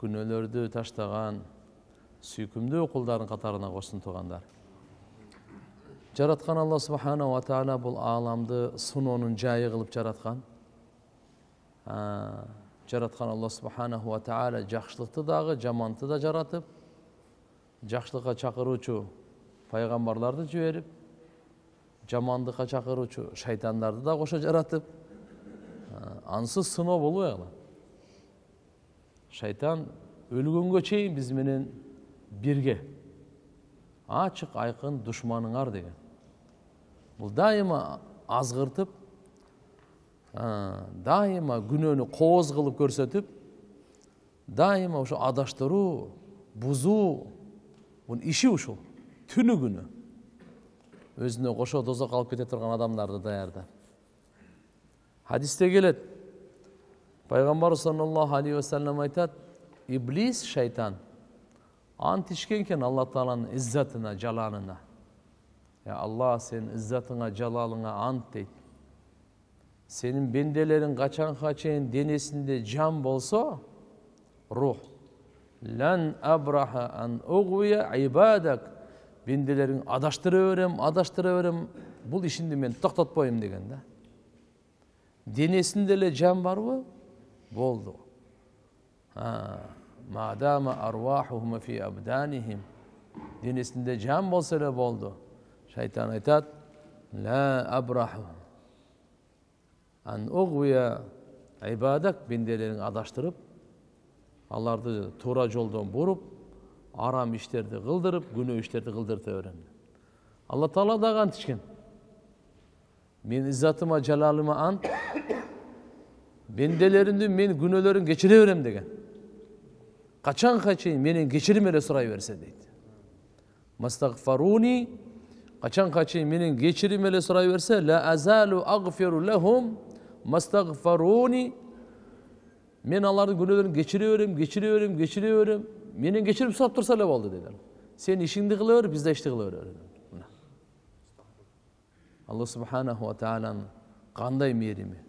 күнөөлөрдү таштаган сүйкүмдүү кулдардын катарына кошсун туугандар жараткан алла субханала таала бул ааламды сунонун жайы кылып жараткан жараткан аллах субханаа таала жакшылыкты дагы жаманды да жаратып жакшылыкка чакыруучу пайгамбарларды жиберип жамандыкка чакыруучу шайтандарды да кошо жаратып ансыз сыноо болбой калат шайтан өлгенге шейін бізменен бірге ачык айқын душманыңар деген Бұл дайыма азгыртып дайыма күнөөнү кооз қылып көрсетіп, дайыма ошо адаштыру бузуу оны иши ушул түнү күнү өзүнө кошо дозокко алып кете турган адамдарды даярдап хадисте келет пайғамбар саллаллаху алейхи уассалам айтады иблис шайтан ант ішкен екен алла тағаланың иззатына жалалына иә алла сен иззатыңа жалалыңа ант дейді сенің бенделерің қачан шейін денесінде жан болса рух лән абраха ан ұғуя ибадак бенделерің адаштыра берем адаштыра берем бұл ішінде мен тоқтатпаймын деген да денесінде жан бар Boldu. Ha. Madama arvahuhum fi abdanihim. Din üstünde can bolsa da boldu. Şeytan aytat la abrahu. An ugviya ibadak bindelerini adaştırıp Allah'ta to'ra yo'ldan burup, aram işlerdi kıldırıp, günü işlerdi kıldırdı öğrendi. Allah Teala da ant içkin. Men izzatıma, celalıma ant, Bendelerini men günelerin geçiriverem degen. Kaçan kaçayım menin geçirmele verse deydi. Mastagfaruni kaçan kaçayım menin geçirmele verse. la azalu agfiru lehum mastagfaruni men Allah'ın günelerini geçiriyorum, geçiriyorum, geçiriyorum. Menin geçirip saptırsa lev oldu dediler. Sen işini kılıyor, biz de işini kılıyor. Allah subhanahu ve teala'nın qanday merimi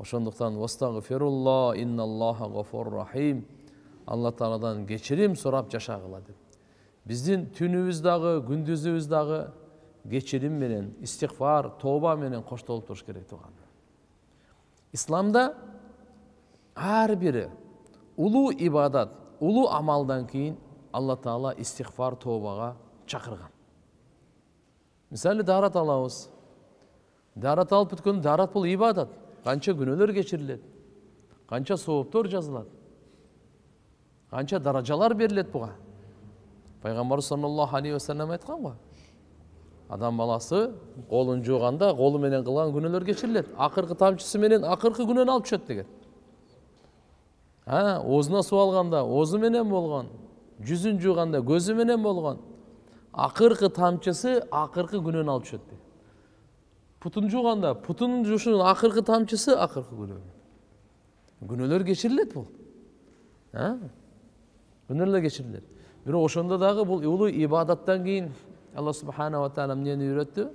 ошондуктан вастагфирулла инналлаха гафур рахим алла тааладан кечирим сурап жашагыла деп биздин түнүбүз дагы күндүзүбүз дагы кечирим менен истигфар тоба менен коштолуп туруш керек туугандар исламда ар бири улуу ибадат улуу амалдан кийин алла таала истигфар тообага чакырган мисалы дарат алабыз дарат алып бүткөн дарат бул ибадат қанша күнәлар кешіріледі қанша сауаптар жазылады қанша даражалар беріледі бұған пайғамбар саллаллаху алейхи уассалам айтқан ғой адам баласы қолын жуғанда қолыменен қылған күнәлар кешіріледі ақырғы тамшысы менен ақырғы күнәні алып түшеді деген ә, аузына су алғанда аузыменен болған жүзін жуғанда көзіменен болған ақырғы тамшысы ақырғы күнәні алып түшеді деген пұтын жоғанда пұтын үшін ақырғы тамшысы ақырғы күнөө күнөөлөр кечирилет бул күнөөлөр кечирилет бирок ошондо дагы бул улуу ибадаттан кийин алла субханала таала эмнени үйрөттү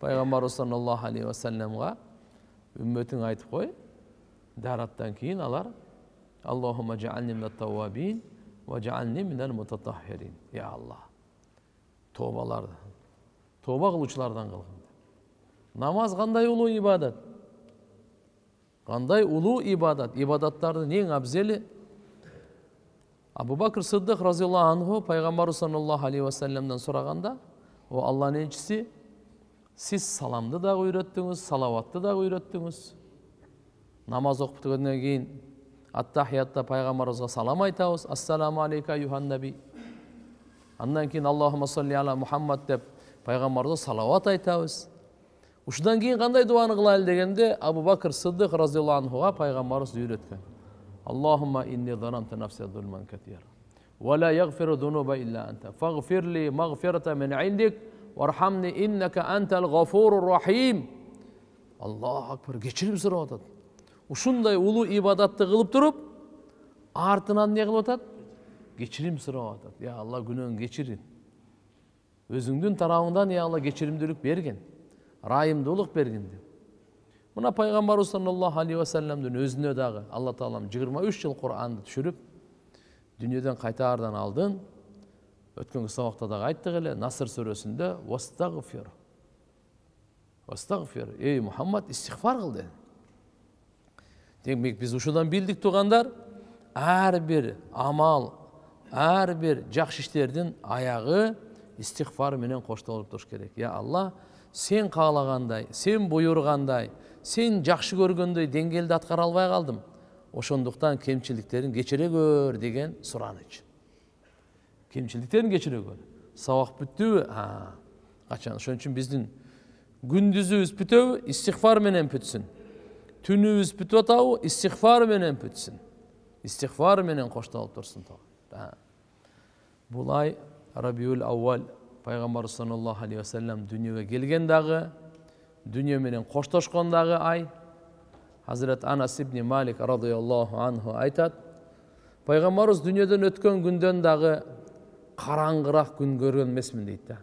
пайгамбарыбыз саллаллаху алейхи вассаламга үммөтүңө айтып кой дараттан кийин алар алла тобаларды тоба кылуучулардан кылгын намаз қандай ұлы ибадат қандай ұлы ибадат ибадаттардың ең абзелі абу бәкір сыддық разиаллаху анху пайғамбар саллаллаху алейхи уассаламнан сұрағанда о алланың елшісі сіз саламды да үйреттіңіз салауатты да үйреттіңіз намаз оқып бітіргеннен кейін аттахиятта пайғамбарымызға салам айтамыз ассаламу алейка юхан наби андан кейін аллахума салли аля Мухаммад деп пайғамбарымызға салауат айтамыз ушудан кейін қандай дубаны кылалы дегенде абу бакыр сыдык разиаллаху анхуга пайгамбарыбыз үйрөткөн аллахума инни занамту нафси зулман катира ولا يغفر الذنوب إلا أنت فاغفر لي مغفرة من عندك وارحمني إنك أنت الغفور الرحيم الله أكبر geçirim сұрап атат ушундай улуу ибадатты кылып туруп артынан не кылып атат кечирим сурап атат я алла күнөөңдү кечиргин өзүңдүн тарабыңдан я алла кечиримдүүлүк берген райымдылық берген деп мына пайғамбарымыз саллаллаху алейхи уассаламдың өзіне дағы алла тағалам 23 жыл құранды түшіріп дүниеден қайтардан алдын өткенгі сабақта дағы айттық әлі насыр сүресінде уастағфир уастағфир ей мұхаммад истихфар қыл деді демек біз ушудан билдик туғандар әрбір амал әрбір жақсы іштердің аяғы истихфар менен қоштолып туруш керек я алла сен қалағандай сен бұйырғандай сен жақсы көргендей деңгейде атқара албай қалдым ошондуктан кемчиликтерин кечире көр деген сураныч кемчиликтерин кечире көр сабак бүттүбү качан ошон үчүн биздин күндүзүбүз бүтөбү истигфар менен бүтсүн түнүбүз бүтүп атабы истигфар менен бүтсүн истигфар менен коштолуп турсун булай рабиул аввал пайғамбарымыз саллаллаху алейхи уассалам дүниеге келген дағы дүние менен қоштасқан дағы ай хазірет анас ибн малик радиаллаху анху айтады пайғамбарымыз дүниеден өткен күнден дағы қараңғырақ күн көрген емеспін дейді да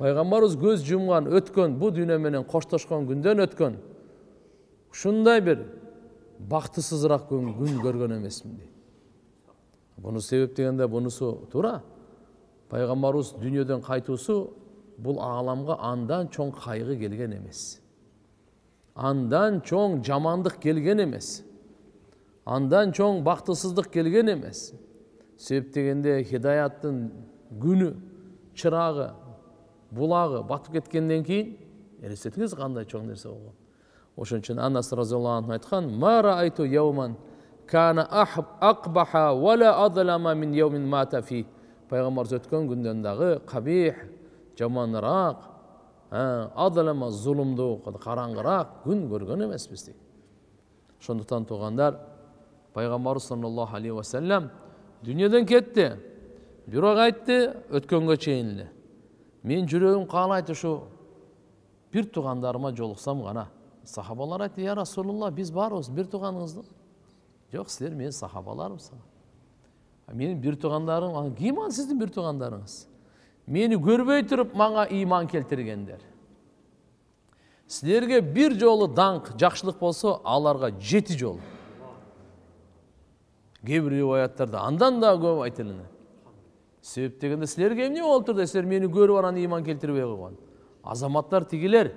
пайғамбарымыз көз жұмған өткен бұл дүние менен қоштасқан күнден өткен ушундай бір бактысызыраак күн көрген эмесмин дейді буну себеп дегенде бунусу тура пайғамбарымыз дүниеден қайтусы бұл ағаламға андан чоң қайғы келген емес андан чоң жамандық келген емес андан чоң бақытсыздық келген емес себеп дегенде хидаяттың күні чырағы бұлағы батып кеткеннен кейін елестетіңіз қандай чоң нәрсе болған ошон үчүн анас разиаллаху анху айткан пайғамбарымыз өткен күннен дағы қабих жаманырақ ә, адалама зұлымды, қараңғырақ күн көрген емеспіз дейді сондықтан туғандар пайғамбарымыз саллаллаху алейхи уассалам дүниеден кетті бирок айтты өткенге чейин мен жүрөгүм каалайт ушу бір туғандарыма жолуксам ғана сахабалар айтты я расулалла біз баарыбыз бір туғаныңызды жоқ силер мен сахабаларымсыңар менің бір туғандарым кім сіздің бір туғандарыңыз мені көрбей тұрып маңа иман келтіргендер сіздерге бір жолы даңқ жақшылық болса аларға жеті жол кейбір риуаяттарда андан да көп айтылыны себеп дегенде сілерге эмне болып тұр да силер мени көрүп анан ыйман келтирбей койгон азаматтар тигилер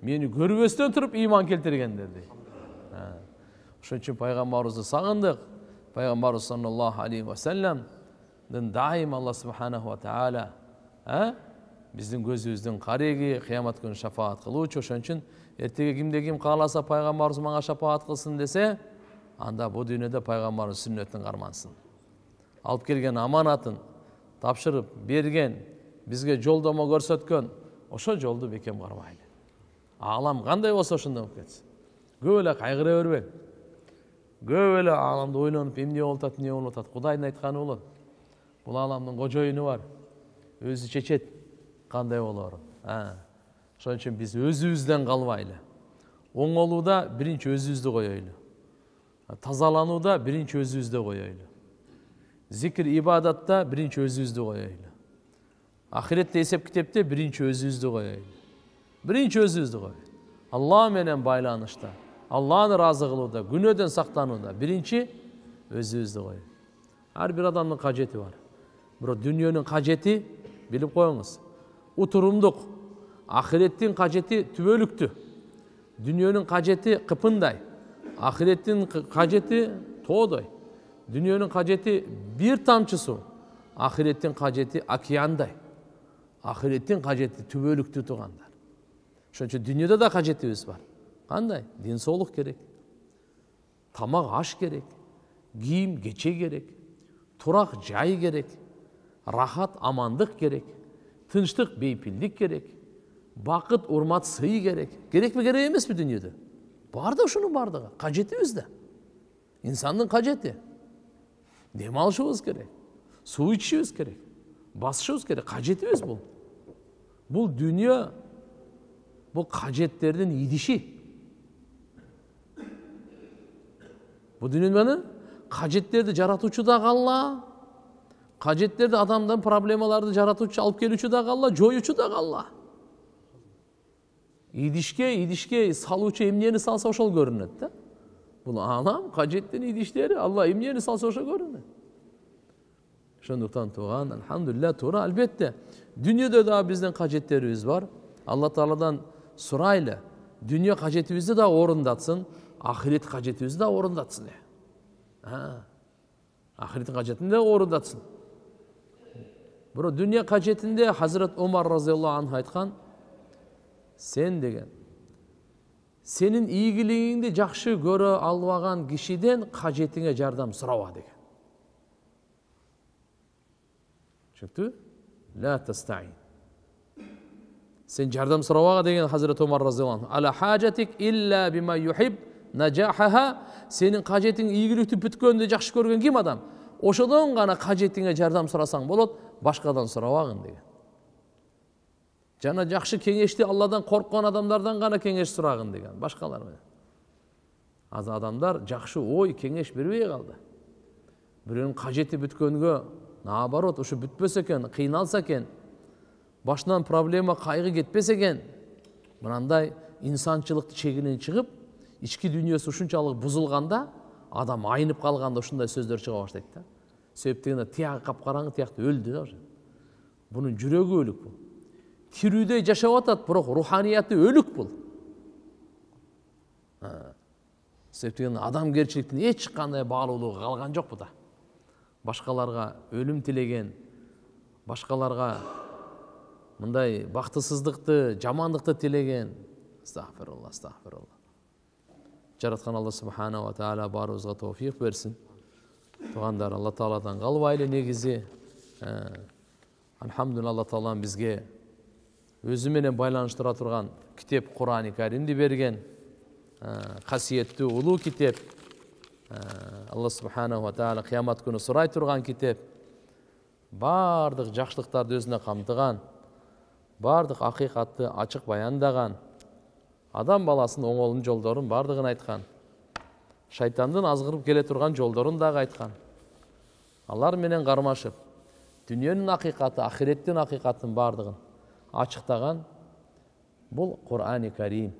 мені көрбестен тұрып иман келтіргендер дейді ошон үчүн пайгамбарыбызды сагындык payg'ambar sollallohu alayhi vasallamdan doim alloh subhanava ә? біздің көзіміздің қарегі қиямат күні шапағат қылушы ошон үчүн эртеге кимде ким кааласа пайгамбарыбыз мага шапаат кылсын десе анда бул дүйнөдө пайгамбарыбыз сүннөтүн кармансын алып келген аманатын тапшырып берген бизге жолдомо көрсөткөн ошол жолду бекем кармайлы аалам кандай болсо ошондой болуп кетсин көп эле кайгыра бербейли көп эле ааламды ойлонуп эмне болуп атат эмне болуп атат кудайдын айтканы болот бул ааламдын кожоюну бар өзү чечет кандай болоорун ошон үчүн биз өзүбүздөн калбайлы оңолууда биринчи өзүбүздү коелу тазаланууда биринчи өзүбүздү коелу зикир ибадатта биринчи өзүбүздү коелу ахиретте эсеп китепте биринчи өзүбүздү коелу биринчи өзүбүздү коелу алла менен байланышта Allah'ın razı kılığında, günahdan saklanığında. Birinci, özünüzde koyun. Her bir adamın kaceti var. Bura dünyanın kaceti bilip koyunuz. Uturumduk. Ahirettin kaceti tübölüktü. Dünyanın kaceti kıpınday. Ahirettin kaceti toğday. Dünyanın kaceti bir tamçı Ahirettin kaceti akiyanday. Ahirettin kaceti tübölüktü tuğanlar. Çünkü dünyada da kacetimiz var. қандай денсаулық керек тамақ аш керек киім кече керек тұрақ жай керек рахат амандық керек тыныштық бейпілдік керек бақыт урмат сый керек керек пе керек емес пе дүниеде бар да шұның барлығы қажеті бізді инсанның қажеті демалшуымыз керек су ішуіміз керек басышыбыз керек қажет емес бұл бұл дүние бұл қажеттердің идіші бұл дүниені қажеттерді жаратушы дағы алла қажеттерді адамдан проблемаларды жаратушы алып келуші дағы алла жоюшы дағы алла идишке идишке салуучу эмнени салса ошол көрүнөт да бул аалам кажеттин идиштери алла эмнени салса ошо көрүнөт ошондуктан тууган альхамдулилля туура албетте дүйнөдө да биздин кажеттерибиз бар алла тааладан сурайлы дүние кажетибизди дагы орундатсын ақирет қажетімізді да орындатсын ақиреттің қажетін де орындатсын бір дүние қажетінде хазірет омар разиаллаху анху айтқан сен деген сенің игілігіңді жақсы көрі алмаған кишиден қажетіңе жардам сұрауа деген түсінікті сен жардам сұрауаға деген хазірет омар разиаллаху нажахаха сенің қажетің ийгиликтүү бүткөндү жакшы көргөн ким адам ошодон гана кажетиңе жардам сурасаң болот башкадан сурабагын деген жана жакшы кеңешти алладан корккон адамдардан гана кеңеш сурагын деген башкалар менен аз адамдар жакшы ой кеңеш бербей калды бирөөнүн кажети бүткөнгө наоборот ушу бүтпөсө экен кыйналса экен башынан проблема кайгы кетпесе экен мынандай инсанчылыкты чегинен чыгып ішкі дүниесі ұшыншалық бұзылғанда адам айнып қалғанда ұшындай сөздер шыға бастайды да себепті ана тияғы қап қараңғы тияқты өлді да уже бұның жүрегі өлік бұл тірідей жашап жатады бірақ руханияты өлік бұл себептен адамгершіліктің ешқандай баалуулугу қалған жоқ бұда башкаларга өлім тілеген башкаларга мындай бақытсыздықты жамандықты тілеген астағфирулла астағфирулла жаратқан алла субханала тағала барымызға тауфиқ берсін туғандар алла тағаладан қалбайлы негізі ә, альхамдулилля алла тағалам бізге өзіменен байланыштыра тұрған кітеп құрани кәрімді берген қасиетті ұлу кітеп алла субханала тағала қиямат күні сұрай тұрған кітеп бардық жақсылықтарды өзіне қамтыған бардық ақиқатты ашық баяндаған адам баласынын оңолын жолдорун бардығын айтқан шайтандын азғырып келе тұрған жолдорын дағы айтқан. алар менен қармашып дүниенің ақиқаты ақиреттің ақиқатын бардығын ачыктаган бұл курани карим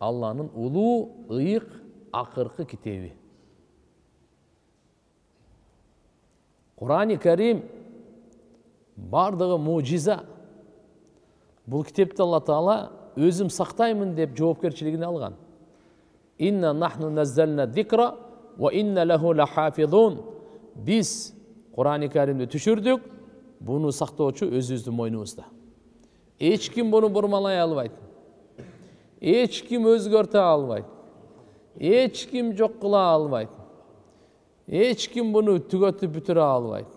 алланын улуу ақырқы акыркы китеби курани карим бардығы мужиза бұл китепте алла тағала өзім сақтаймын деп жауапкершілігін алған инна нахну наззална дикра ва инна лаху лахафизун біз құран кәрімді түшірдік бұны сақтаушы өз өзіміздің мойнымызда ешкім бұны бұрмалай алмайды ешкім өзгерте алмайды ешкім жоқ қыла алмайды ешкім бұны түгетіп бітіре алмайды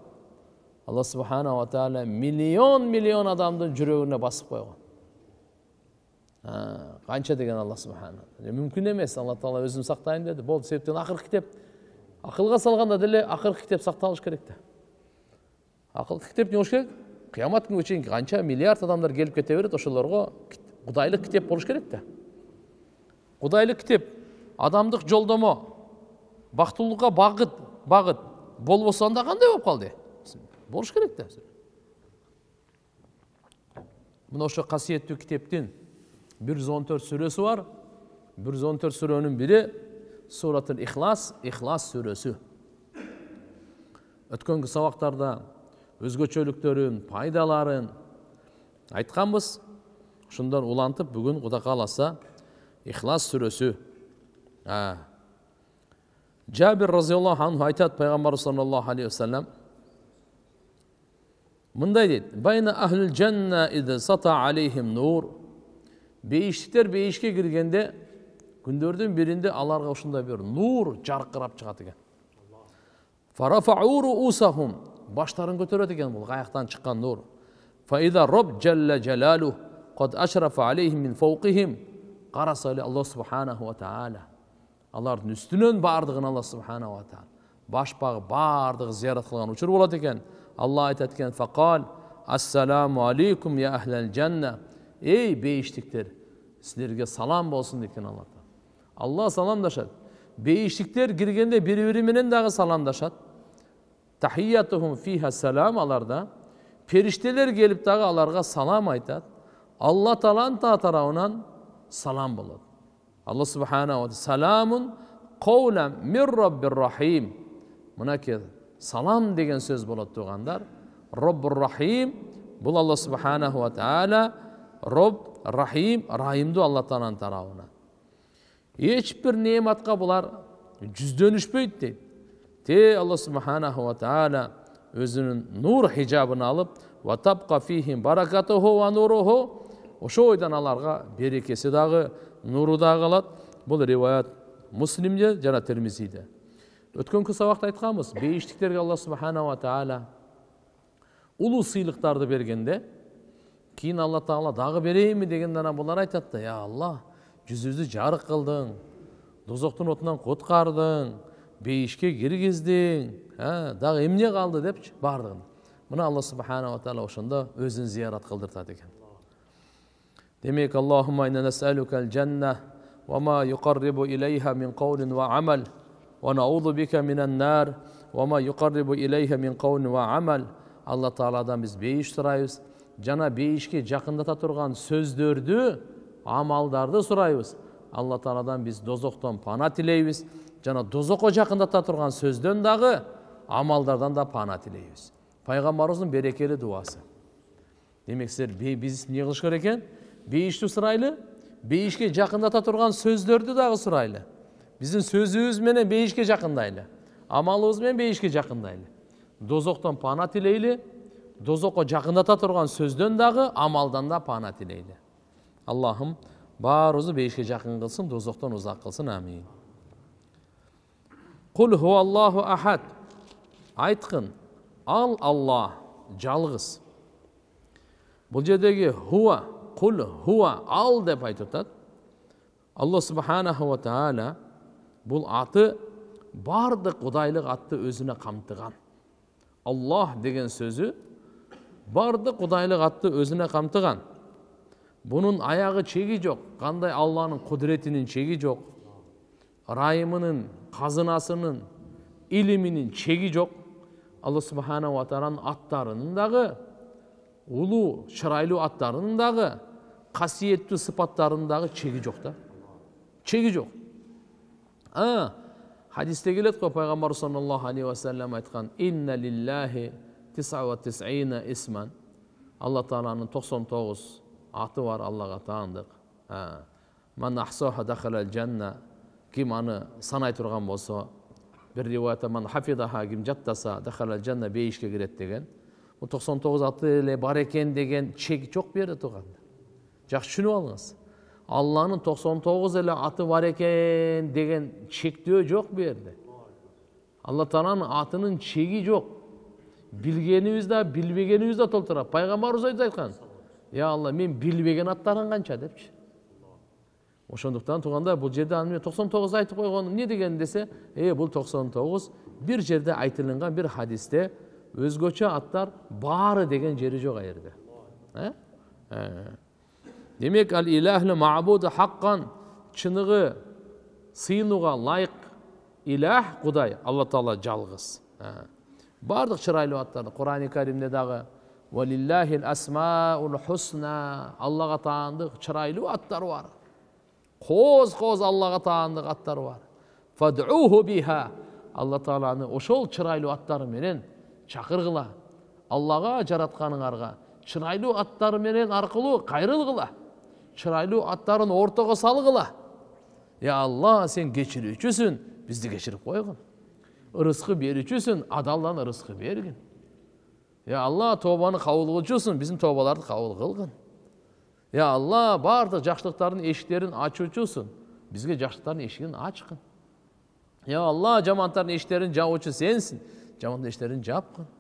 алла субханала тағала миллион миллион адамдың жүрегіне басып қойған қанша деген алла субхана мүмкін емес алла тағала өзім сақтаймын деді болды себептен ақырғы кітап ақылға салғанда деле ақырғы кітап сақталыш керек та ақырғы кітеп не болуш керек қиямат күнге шейін қанша миллиард адамдар келіп кете береді ошолорго құдайлық кітеп болуш керек та құдайлық кітеп адамдық жолдомо бактылуулукка бағыт бағыт болбосо анда қандай болып қалды болуш керек та мына ошо қасиетті китептин 114 сүресі бар. 114 сүренің бірі суратын İhlas, İhlas сүресі Өткенгі сабақтарда өзгөчөлүктөрүн, пайдаларын айтқанбыз. Шындан улантып бүгін Құда қаласа Ихлас сүресі. Жабир разияллаху анху айтады пайғамбар саллаллаху алейхи вассалам мындай дейді байна ахлул жанна ида сата алейхим нур бейіштіктер бейішке кіргенде күндердің бірінде аларға ұшында бір нұр жарқырап шығады екен баштарын көтереді екен бұл қаяқтан шыққан нұр فإذا رب جل جلاله قد أشرف عليهم من فوقهم қараса іле алла субханаху уа тағала алардың үстінен бардығын алла субханаху уа тағала башпағы бардығы зиярат қылған учур болады екен алла айтады екен фақал ассаламу алейкум я әхләл жанна ей бейіштіктер сіздерге салам болсын деген алла тағала алла саламдашады бейшіктер кіргенде бірі біріменен дағы саламдашады тахиятухум фиха салам аларда періштелер келіп дағы аларға салам айтады алла тағаланың та тарауынан салам болады алла субханала саламун қаулам мир роббир рахим мінекей салам деген сөз болады туғандар роббур рахим бұл алла субханаху тағала роб рахим райымды алла тааланын тарабынан эч бир бұлар булар жүздөнүшпөйт дейт те алла субханаху ва таала өзүнүн нур хижабын алып ошо фихим аларға ва нуруху нуры бойдон аларга берекеси дагы нуру дагы калат бул риwayat муслимде жана термизиде өткөнкү сабакта айтканбыз бейиштиктерге алла субханала таала улуу сыйлыктарды бергенде кейін алла тағала дағы берейін дегенде ана бұлар айтады да я алла жүзіңді жарық қылдың дозоқтың отынан құтқардың бейішке кіргіздің ә, дағы емне қалды депші барлығын мына алла субханала тағала ошондо өзүн зиярат кылдыртат экен демек аллахума инна насалука алжанна وما يقرب إليها من قول وعمل ونعوذ بك من النار وما يقرب إليها من قول وعمل الله تعالى'dan biz beyiş sırayız жана бейишке жакындата турган сөздөрдү амалдарды сурайбыз алла тааладан биз дозоктон пана тилейбиз жана дозокко жакындата турган сөздөн дагы амалдардан да пана тилейбиз пайгамбарыбыздын берекели дубасы демек силер биз эмне кылыш керек экен бейишти сурайлы бейишке жакындата турган сөздөрдү дагы сурайлы биздин сөзүбүз менен бейишке жакындайлы амалыбыз менен бейишке жакындайлы дозоктон пана тилейли дозокко жақындата турган сөзден дағы амалдан да пана тілейді. аллахым баарыбызды бейишке жақын кылсын дозоктон ұзақ кылсын амин Құл ху аллаху ахад айтқын, ал аллах жалғыз. Бұл жердегі хуа кул хуа ал деп айтып атат алла субханаа тааля бұл аты барды құдайлық атты өзіне қамтыған аллах деген сөзі барды құдайлық атты өзіне қамтыған бұның аяғы шегі жоқ қандай алланың құдіретінің шегі жоқ райымының қазынасының илімінің шегі жоқ алла субханала тағаланың аттарының дағы ұлы шырайлы аттарының дағы қасиетті сыпаттарындағы чегі шегі жоқ та шегі жоқ а хадисте келеді ғой пайғамбар саллаллаху алейхи уассалам айтқан инна лиллахи 99 исман алла тағаланың 99 аты бар аллаға таңдық кім аны санай тұрған болса бір хафидаха кім жаттаса жанна бейішке кіреді деген бұл тоқсан тоғыз аты еле бар екен деген чек жоқ бұл жерде туғанда жақсы түсініп алыңыз алланың тоқсан тоғыз еле аты бар екен деген шектеу жоқ бұл жерде алла тағаланың атының чегі жоқ билгенибиз да билбегенибиз да толтурат пайғамбарымыз өзү айткан я алла мен билбеген аттарың канча депчи ошондуктан туугандар бул жерде аны мен токсон тогуз айтып койгон эмне деген десе э бул токсон тогуз бир жерде айтылынган бир хадисте өзгөчө аттар баары деген жери жок жерде демек ал илахлы мабуду хаккан чыныгы сыйынууга ылайык илах кудай алла таала жалгыз барлық шырайлы аттарды құран кәрімде дағы хусна аллаға таандық шырайлы аттар бар қоз қоз аллаға таандық аттар бар алла тағаланы ошол чырайлуу аттары менен чакыргыла аллага жаратканыңарга чырайлуу аттары менен аркылуу кайрылгыла чырайлуу аттарын ортого салгыла я алла сен кечирүүчүсүң бизди кечирип койгын ырысқы берушісің адалдан ырысқы бергін я алла тобаны қабыл қылчусың біздің тобаларды қабыл қылғын иә алла бардық жақсылықтардың есіктерін ашушысын бізге жақсылықтардың есігін ашқын я алла жамандықтардың есіктерін жауушы сенсің жамандықтың ештерін жапқын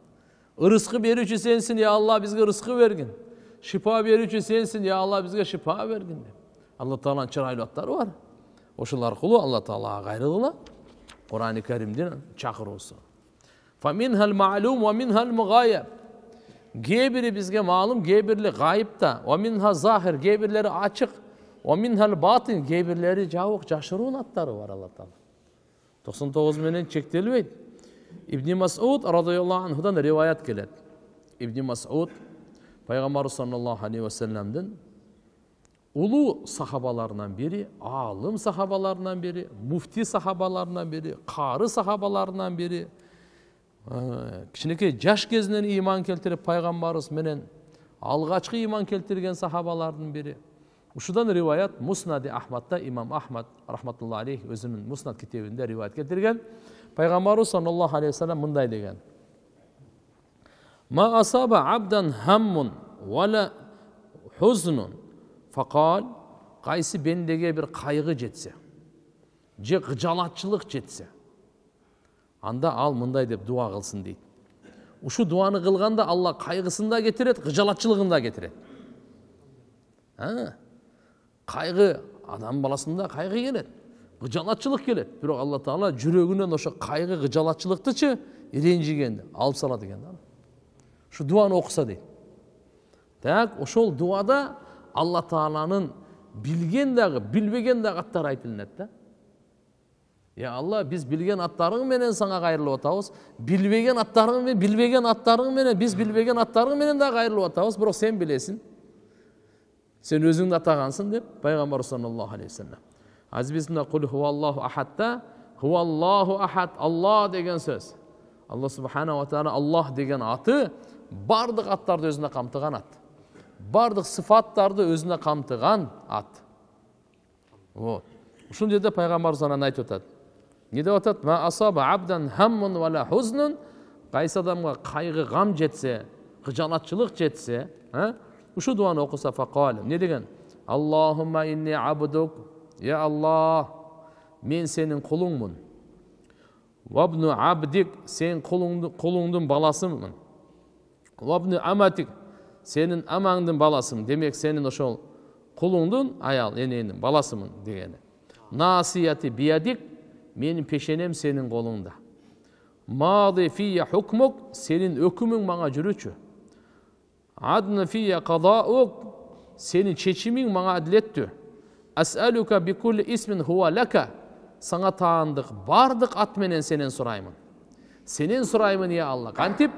ырысқы беруші сенсің я алла бізге ырысқы бергін шипа беруші сенсің я алла бізге шипа бергін деп алла тағаланың шырайлы аттары бар ошол аркылуу алла тағалага кайрылгыла құрани кәрімдің шақырусы фаминхал мағлум уаминхал мұғайяб кейбірі бізге мағлұм кейбірлі ғайып та уаминха захир кейбірлері ачық уаминхал батин кейбірлері жауық жашыруын аттары бар алла тағала тоқсан тоғызменен шектелмейді ибни масуд разиаллаху анхудан риуаят келеді ибни масуд пайғамбар саллаллаху алейхи уассаламдың ұлы сахабаларынан бері алым сахабаларынан бері муфти сахабаларынан бері қары сахабаларынан бері ә, жаш жас кезінен иман келтіріп пайғамбарымыз менен алғашқы иман келтірген сахабалардың бері ушудан риwayat муснади ахмадта имам ахмад рахматулла алейх өзүнүн муснад китебинде риwayat келтирген пайгамбарыбыз саллаллаху алейхи вассалам мындай деген ма асаба абдан хаммун хузнун фақал қайсы бендеге бір қайғы жетсе же қыжалатшылық жетсе анда ал мындай деп дуа қылсын дейді ушу дуаны қылғанда алла қайғысын да кетіреді қыжалатшылығын да кетіреді қайғы адам баласында қайғы келеді қыжалатшылық келеді бірақ алла Таала жүрегінен ошо қайғы қыжалатшылықты алып салады екен да ушу дуаны оқыса дейді так ошол дуада алла тағаланың білген дағы білбеген дағы аттары айтылынат да е алла біз білген менен саңа қайырылып атабыз білбеген аттарыңмен білбеген биз біз білбеген менен дагы қайырылып атабыз бірақ сен білесің сен өзіңді атағансың деп пайғамбар саллаллаху алейхи вассалам азір құл хуаллаху хуаллаху ахад алла деген сөз алла субханала тағала аллах деген аты барлық аттарды өзіне қамтыған ат бардық сыфаттарды өзіне қамтыған ат вот ушул жерде пайгамбарыбыз анан айтып атат эмне деп атат асаба абдан хаммун кайсы адамга кайгы гам жетсе кыжалатчылык жетсе ушул дуаны окуса эмне деген аллахума инни абдук я аллах мен сенин кулуңмун вабну абдик сен кулуңдун баласымын вабну аматик сенің амаңдың баласымын демек сенің ошол құлыңдың аял енеңнің баласымын дегені насияти биядик менің пешенем сенің қолыңда мади фия хукмук сенің өкімің маңа жүрүчү адн фия қадаук сенің чечимиң маңа әділетті әсәлука бикулли исмин хуа лака саңа таандық бардық ат менен сенен сұраймын сенен сұраймын я алла кантип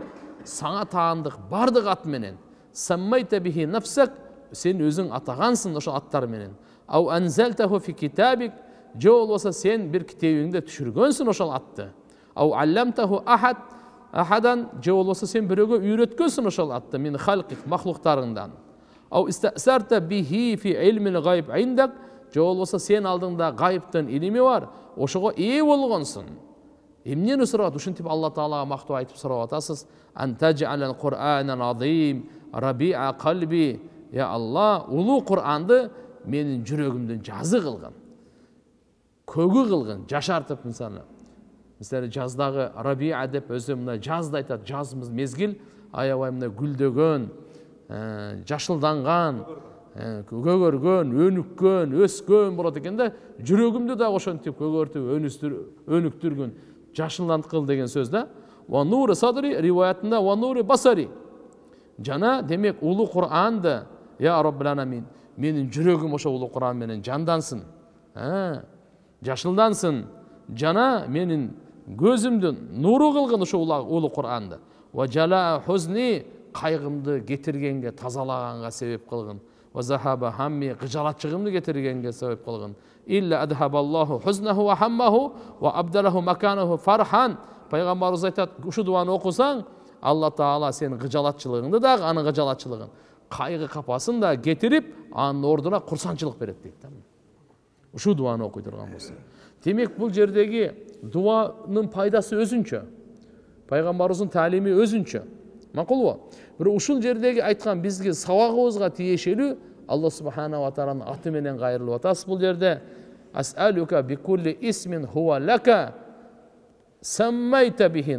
саңа таандық бардық ат менен сәммәйтә бихи нафсак сен өзің атағансың ошол аттарменен ау әнзәлтәху фи китабик же болбосо сен бир китебиңде түшүргөнсүң ошол атты ау әлләмтәху ахад ахадан же болбосо сен бирөөгө үйрөткөнсүң ошол атты мин халкик махлуктарыңдан ау истәсәртә бихи фи илмил гайб индак же болбосо сен алдыңда гайыптын илими бар ошого ээ болгонсуң эмнени сурап атат ушинтип алла таалага мактоо айтып сурап атасыз рабиа қалби я алла ұлы құранды менің жүрегімді жазы қылған. көгі қылған, жашартып мысалы мысалы жаздағы рабиа деп өзі мына жазды айтады жаз мезгіл аябай мына гүлдеген ә, жашылданған ә, көгерген өніккен өскен болады екен да жүрегімді да ошентип көгертіп өніктірген қыл деген сөз да уанури садри риуаятында басари жана демек улуу куранды я роббил аламин менин жүрөгүм ошо улуу куран менен жандансын жашылдансын жана менин көзүмдүн нуру кылгын ошо улуу куранды жала хузни кайгымды кетиргенге тазалаганга себеп кылгын захаба хамми кыжалатчыгымды кетиргенге себеп кылгын илля адхабаллаху хузнаху ва хаммаху ва фархан айтат ушу дубаны окусаң алла тағала сенің ғыжалатшылығыңды да ана ғыжалатшылығын қайғы қапасын да кетіріп анын ордуна курсанчылык берет дейт да ушул дуаны окуй турган болсо демек бұл жердегі дуаның пайдасы пайғамбарымыздың тәлімі таалими мақұл макулбу Бір ушул жердегі айтқан бізге сабагыбызга тиешелүү алла субханала тағаланың аты менен кайрылып атасыз бул жерде асалюка бикулли исмин хуа бихи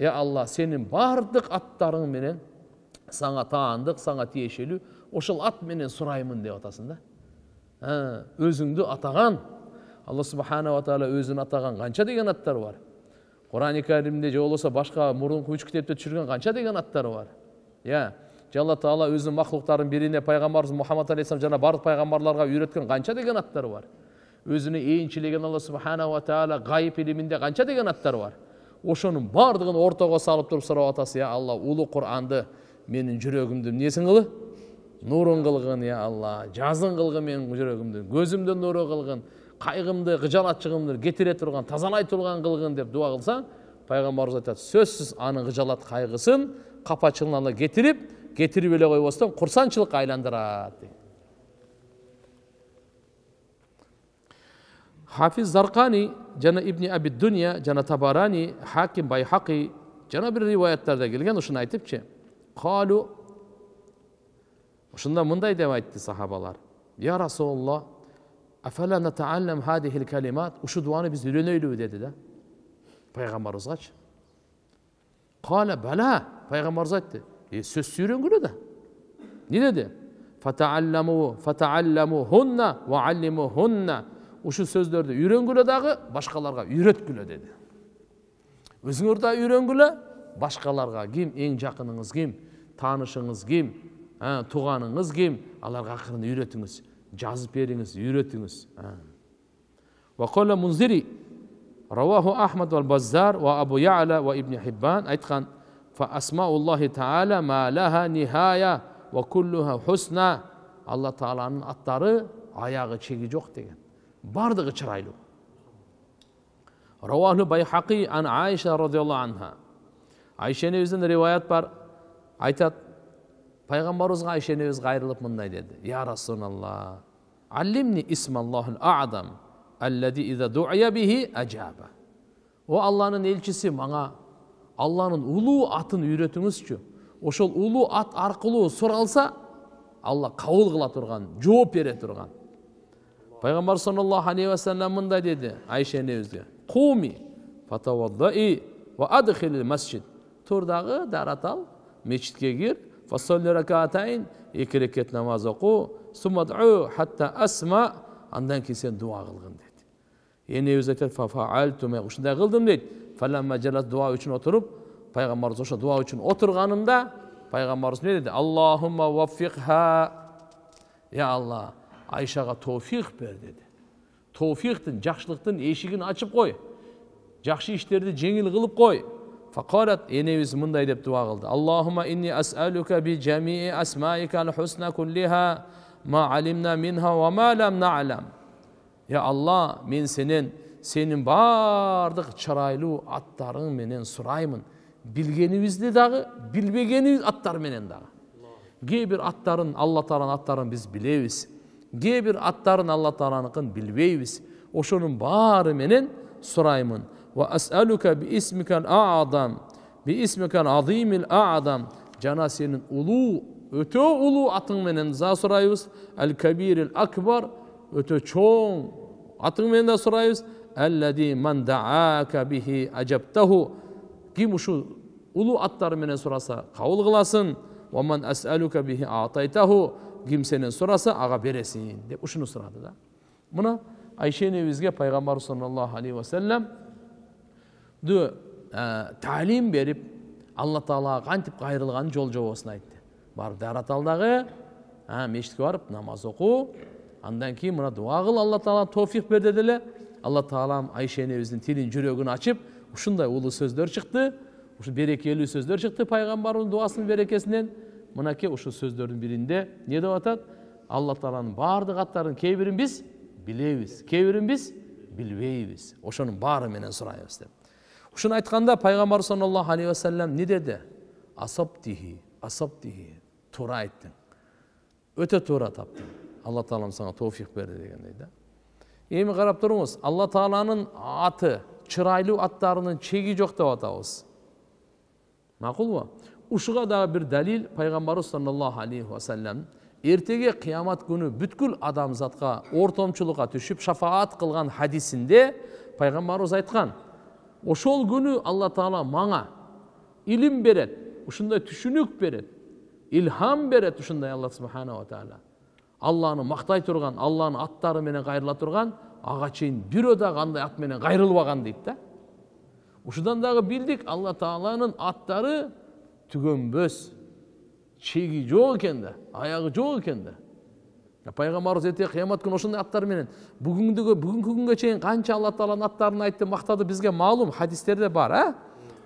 е алла сенің бардық аттарың менен саңа таандық саңа тиешелүү ошол ат менен сұраймын деп атасың да өзіңді атаған алла субханала тағала өзін атаған қанша деген аттар бар құран кәрімде же болбосо башка мурунку үч китепте түшүргөн канча деген аттар бар иә же алла тағала өзүнүн махлуктарынын бирине пайгамбарыбыз мухаммад алейхисалам жана баардык пайгамбарларга үйрөткөн канча деген аттар бар өзүнө ээнчилеген алла субханала тағала ғайып илиминде канча деген аттар бар ошоның баардыгын ортого салып туруп сурап атасыз я алла улуу куранды менің жүрегімді эмнесин кылы нурун кылгын я алла жазын кылгын менин жүрегімді көзімді нуру кылгын кайгымды кыжалатчылыгымды кетире турган тазалай тұрған кылгын деп дуа қылса пайғамбарымыз айтады сөзсіз аның қыжалат қайғысын капачылын алла кетирип кетирип эле койбостон курсанчылыкка айландырады дейді Hafiz Zarkani, Cana İbni Abi Dünya, Cana Tabarani, Hakim Bayhaki, Cana bir rivayetlerde gelgen uşuna aytıp ki, Kalu, uşunda munday deva etti sahabalar. Ya Resulullah, Afela neteallem hadihil kelimat, uşu duanı biz ürünüylü dedi de. Peygamber uzaç. Kale bela, Peygamber uzaç dedi. E, söz sürün günü de. Ne dedi? Fetaallemuhu, fetaallemuhunna ve allimuhunna. ушул сөздерді үйрөнгүлө дагы башкаларга үйрөткүлө деди өзүңөр да үйрөнгүлө башкаларга ким эң жакыныңыз ким таанышыңыз ким тууганыңыз ким аларга акырын үйрөтүңүз жазып бериңиз үйрөтүңүз мунзири раваху ахмад ва баззар ва абу яла ва ибн хиббан айткан алла тааланын аттары аягы чеги жок деген барлығы чырайлы рауаху байхақи ан айша радиаллаху анха айша өзінен риуаят бар айтады пайғамбарымызға айша өзі қайырылып мындай деді я расулалла аллимни исмаллахул адам аллади иза дуия бихи ажаба о алланың елшісі маңа алланың ұлу атын үйретіңізші ошол ұлу ат арқылы сұралса алла қабыл қыла тұрған жооп бере тұрған Peygamber sallallahu aleyhi ve sellem'in de dedi Ayşe ne diyor. Kumi fatavaddai ve adkhilil mescid. Turdagı daratal meçitke gir. Fasalli rekatayn iki rekat namaz oku. Summa hatta asma. Andan ki sen dua kılgın dedi. Yeni yüzekler fa faaltu me ushunda kıldım dedi. Falamma celat dua için oturup Peygamber oşa dua için oturganımda Peygamberimiz ne dedi? Allahumma vaffikha. Ya Allah Ayşe'ye tevfik ber dedi. Tevfiktin, cakşılıktın eşiğini açıp koy. Cakşı işlerdi cengil kılıp koy. Fakarat Eneviz mınday dep dua kıldı. Allahümme inni es'aluke bi jamii cemii esmaikel husna kulliha ma alimna minha ve ma lem na'lem. Ya Allah, men senin, senin bardık çaraylı atların menen suraymın. Bilgenimizde dağı, bilbegenimiz atlar menen dağı. Gey bir atların, Allah taran atların biz bileviz. кээбир аттарын алла тағаланыкын билбейбиз ошонун баары менен сураймын ва асалука би исмикал адам би исмикал азимил адам жана сенин улуу өтө улуу атың менен да сурайбыз ал кабирил акбар өтө чоң атың менен да сурайбыз аллади ман даака бихи ажабтаху ким ушул улуу аттары менен сураса кабыл кыласың ва ман асалука бихи атайтаху кимсенен сұраса аға бересің деп ұшыны сұрады да Buna айша енебізге Peygamber саллаллаху алейхи ve sellem de e, алла berip Allah Taala жол жобосын айтты. Барып Дараталдагы а мешітке барып намаз оқу, андан кейін мына дуа қыл Алла Таала тофих бер деді эле. Алла Таалам Айша энебиздин тилин, жүрөгүн ачып, ушундай улуу сөздөр чыкты. Ушу берекелүү сөздөр чыкты пайгамбарыбыздын дуасынын берекесинен мынакей ушул сөздөрдүн биринде эмне деп атат алла тааланын баардык аттарын кээ бирин биз билебиз кээ бирин биз билбейбиз ошонун баары менен сурайбыз деп ушуну айтканда пайгамбар саллаллаху алейхи вассалам эмне деди асаптихи асаптихи туура айттың өтө туура таптың алла таалам сага тоофих берди дегендей да эми карап туруңуз алла тааланын аты чырайлуу аттарынын чеги жок деп атабыз макулбу ұшыға дағы бір дәлел пайғамбары саллаллаху алейхи уассалам ертеге қиямат күні бүткіл адамзатқа ортомшылыққа түшіп шафаат қылған хадисінде пайғамбарымыз айтқан ошол күні алла тағала маңа илім береді ушундай түшүнүк береді илхам береді ушундай алла субханала таала алланы мактай турган алланын аттары менен кайрыла турган ага чейин бирөө дагы андай ат менен кайрылбаган дейт да ушудан дагы билдик алла тааланын аттары түгөнбөс чеги жок экен да аягы жок экен да пайгамбарыбыз эрте кыямат күнү ошондой аттар менен бүгүнгүгө бүгүнкү күнгө чейин канча алла тааланын аттарын айтты мактады бизге маалым хадистерде бар а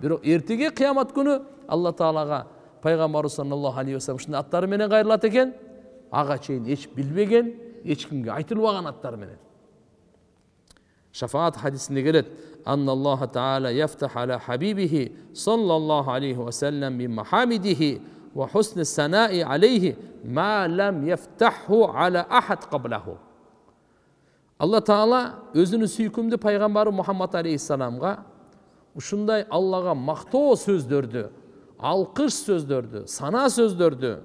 бирок эртеге кыямат күнү алла таалага пайгамбарыбыз саллаллаху алейхи вассалам ушундай аттары менен кайрылат экен ага чейин эч билбеген эч кимге айтылбаган аттар менен шафаат хадисинде келет أن الله تعالى يفتح على حبيبه صلى الله عليه وسلم من محامده وحسن الثناء عليه ما لم يفتحه على أحد قبله Allah Teala özünü hükümde Peygamberi Muhammed Aleyhisselam'a uşunday Allah'a makto sözdürdü. Alkış sözdürdü. Sana sözdürdü.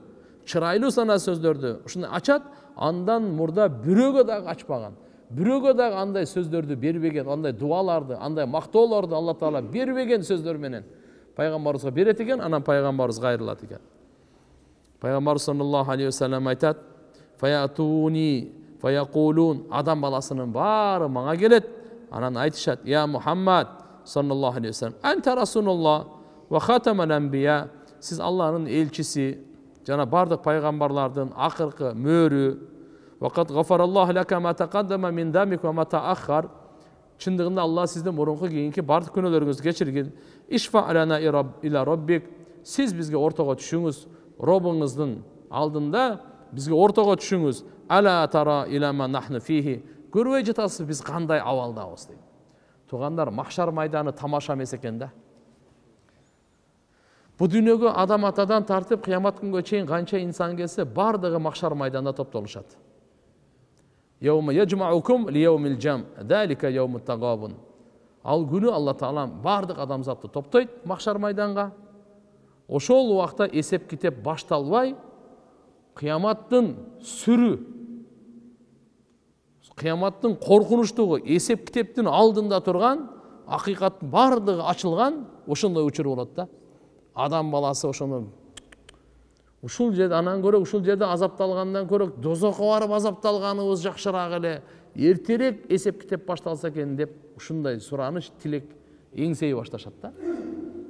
Çıraylı sana sözdürdü. Uşunday açat andan murda büröge da açmağın. біреуге дағы андай сөздерді бербеген андай дуаларды андай мақтауларды алла тағала бербеген сөздерменен пайғамбарымызға береді екен анан пайғамбарымыз кайрылат екен пайгамбарыбыз саллаллаху алейхи уассалам айтады фаятуни фаякулун адам баласының бары маңа келет, анан айтышады я Мухаммад саллаллаху алейхи уассалам анта расулулла сіз алланың елшісі жана барлық пайғамбарлардың ақырқы мөрі وَقَدْ غَفَرَ اللَّهُ لَكَ مَا تَقَدَّمَ مِنْ ve وَمَا taakhar. Çındığında Allah sizden burunku giyin ki bardı günleriniz geçirgin. İşfa alana ila Rabbik. Siz bizge ortağa düşünüz. алдында бізге ортаға түшіңіз әлә тара илама нахну фихи жатасыз біз қандай авалдабыз дейді туғандар мақшар майданы тамаша емес екен да бұл дүниеге адам атадан тартып қиямат күнгө қанша инсан келсе mahşar maydanda майданда يوم يجمعكم ليوم الجمع ذلك يوم ал күні алла тағалам бардық адамзатты топтайды махшар майданға ошол уақытта есеп китеп башталбай қияматтың сүрү қияматтың коркунучтугу есеп китептин алдында тұрған, акыйкаттын бардығы ачылган ошондой учур болот да адам баласы ошону ушул жерде анан көрө ушул жерде азапталгандан көрө дозокко барып азапталганыбыз жакшыраак эле эртерээк эсеп китеп башталса экен деп ушундай сураныч тилек эңсей башташат да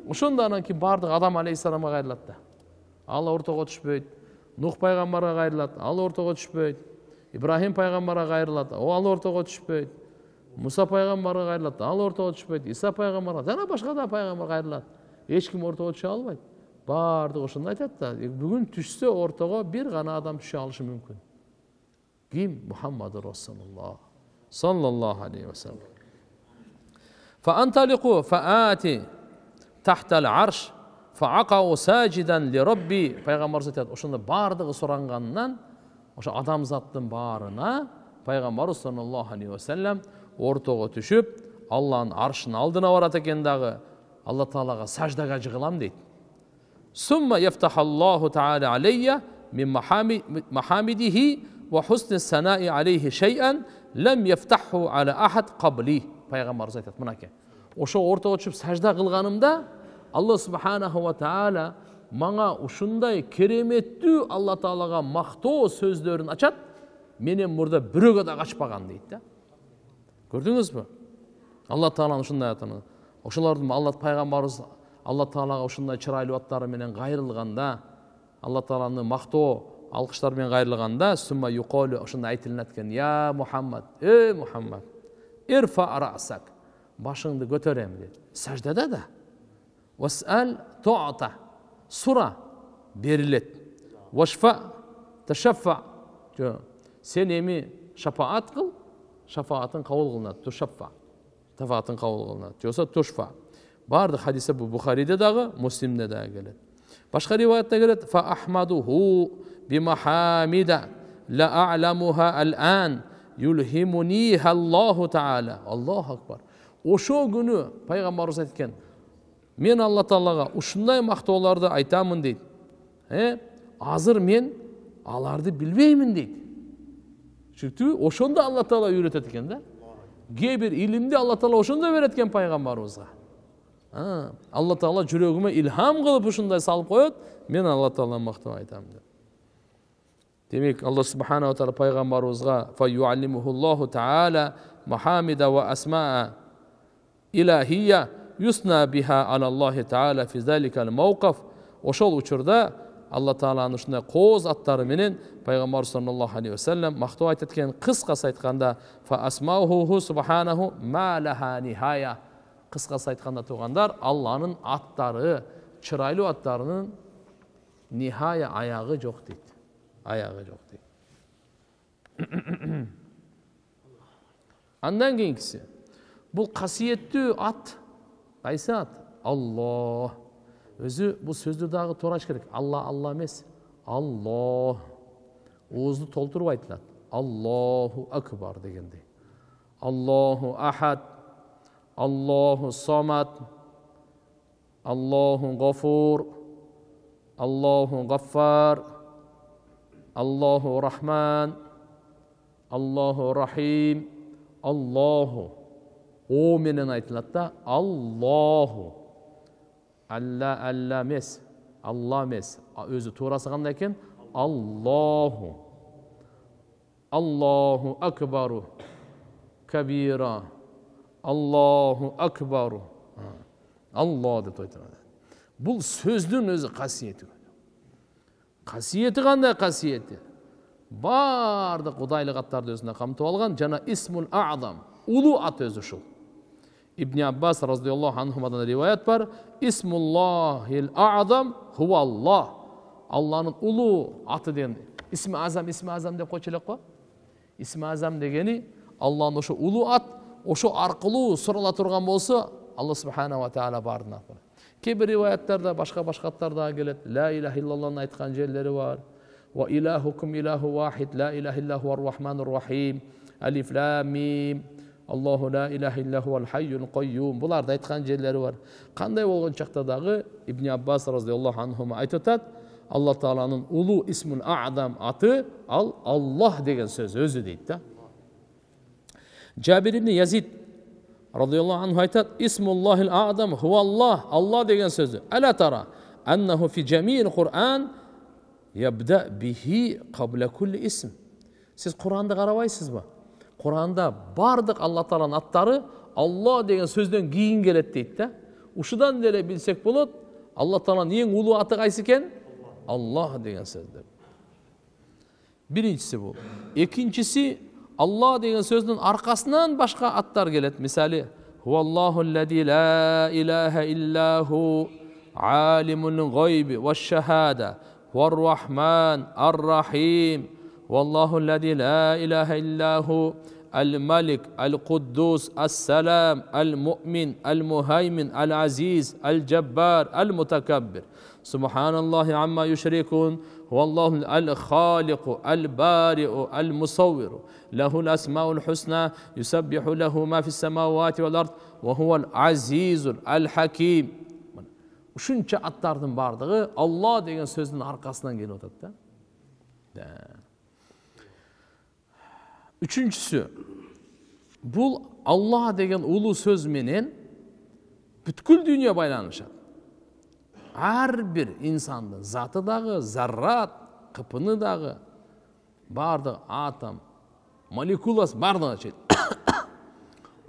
ошондо анан кийин баардыгы адам алейхисаламга кайрылат да ал ортого түшпөйт нух пайгамбарга кайрылат ал ортого түшпөйт ибрахим пайгамбарга кайрылат ал ортого түшпөйт муса пайгамбарга кайрылат ал ортого түшпөйт иса пайгамбарга жана башка да пайгамбар кайрылат эч ким ортого түшө албайт баардыгы ошондо айтат да бүгүн түшсө ортого бир гана адам түшө алышы мүмкүн ким мухаммаду расулулла саллаллаху алейхи вассалам فأنطلقوا فآتي تحت العرش فعقوا ساجدا لربي пайгамбарыбыз айтат ошондо баардыгы суранганынан ошо адамзаттын баарына пайгамбарыбыз саллаллаху алейхи вассалам ортого түшүп алланын аршынын алдына барат экен дагы алла таалага саждага жыгылам дейт ثم يفتح الله تعالى علي من محامده وحسن الثناء عليه шейан ләм يفتحه على أحد قبلي пайғамбарымыз айтады мінекей ошо ортого түшүп сажда кылганымда алла субханаху тағала маңа ушундай кереметтүү алла таалага мактоо сөздөрүн ачат менен мурда бирөөгө да ачпаган дейт да көрдүңүзбү алла тааланын ушундай атаны ошолорду алла пайгамбарыбыз алла тағалаға ушундай чырайлуу аттары қайырылғанда алла тағаланы мактоо алқыштармен кайрылганда сумма юқолу ошондо айтылынат экен я мухаммад эй мухаммад ирфа расак башыңды көтөрөм дейді саждада да васал тоата сура беріледі вашфа тәшаффа сен эми шапаат кыл шафаатың қабыл кылынат тушаффа шафаатың қабыл кылынат же тушфа барлық хадисте бұл бұхариде дағы муслимде дағы келеді басқа риуаятта келеді фаахмадуху бимахамида ла а'ламуха аллаху акбар ошо күні пайғамбарымыз айтқан мен алла тағалаға ушундай мақтауларды айтамын дейді ә? Э, азыр мен аларды білмеймін дейді түшүнүктүбү ошондо алла таала үйрөтөт экен да кээ бир илимди алла таала ошондо берет экен пайгамбарыбызга алла тағала жүрегіме илһам қылып ұшындай салып қояды мен алла тағаланы мақтап айтамын деп демек алла субханала тағала пайғамбарымызға махамида уа асмаа илахия юсна биха алаллахи тағала физаликал мауқаф ошол учурда алла тағаланың ушундай кооз аттары менен пайгамбар саллаллаху алейхи вассалам мактоо айтат экен кыскасы айтканда фа асмауху субханаху ма лаха нихая қысқасы айтқанда туғандар алланың аттары чырайлы аттарының нихая аяғы жоқ дейді аяғы жоқ дейді андан кейінгісі бұл қасиетті ат қайсы ат алло өзі бұл сөзді дағы тура керек алла алла емес алло уызды толтырып айтылады аллаху акбар дегендей аллаху ахад Аллаху Самад, Аллаху Гафур, Аллаху Гаффар, Аллаху Рахман, Аллаху Рахим, Аллаху. О менен айтылат да Аллаху. Алла Алла емес Алла емес өзі тура қандай екен Аллаху Аллаху акбару кабира Allahu akbar. Allah deb aytiladi. Bu so'zning o'zi qasiyati. Qasiyati qanday qasiyati? Barda Qudayli qatlarda o'zini qamtib olgan jana ismul a'zam, ulug' at o'zi shu. Ibn Abbas roziyallohu anhumadan rivoyat bor, ismullohil a'zam huvalloh. Allahın ulu atı den. Ismi azam, ismi azam deb qo'ychilik qo'y. Ismi azam degani Allahın o'sha ulu at ошо аркылуу сурала турган болсо алла субханала тағала баарын алып кээ бир риваяттарда башка дагы келет ла илаха иллалланы айткан жерлери бар ва илахукум илаху вахид ла илаха иллаху рахману рахим алиф ла мим аллаху ла илаха иллаху хайюл буларды айткан жерлери бар кандай болгон чакта дагы ибн аббас разиаллаху анху айтып атат алла тааланын улуу исмул адам аты ал аллах деген сөз өзү дейт да жәбір ибн язид радиаллаху анху айтады исмуллахил адам хуаллах алла деген сөзі әлә тара аннаху фи жамил құран ябда бихи қабла кулли исм сіз құранды қарабайсыз ба құранда бардық алла тағаланың аттары алла деген сөзден кейін келеді дейді да ұшыдан деле білсек болады алла тағаланың ең ұлы аты қайсы екен алла деген сөз деп біріншісі бұл екіншісі alloh degan so'zni orqasidan boshqa atlar keladi misoli huvallohu allazi la ilaha illahu alimul g'oybi va shahada والرحمن الرحيم والله الذي لا إله إلا هو الملك القدوس السلام المؤمن المهيمن العزيز الجبار المتكبر سبحان الله عما يشركون هو الله الخالق البارئ المصور له الأسماء الحسنى يسبح له ما في үшінші аттардың барлығы алла деген сөздің арқасынан келіп атат да үшіншісі бұл алла деген ұлы сөзменен бүткіл дүние байланышады әрбір инсанды заты дағы заррат қыпыны дағы барлығы атом молекуласы барлығы чейин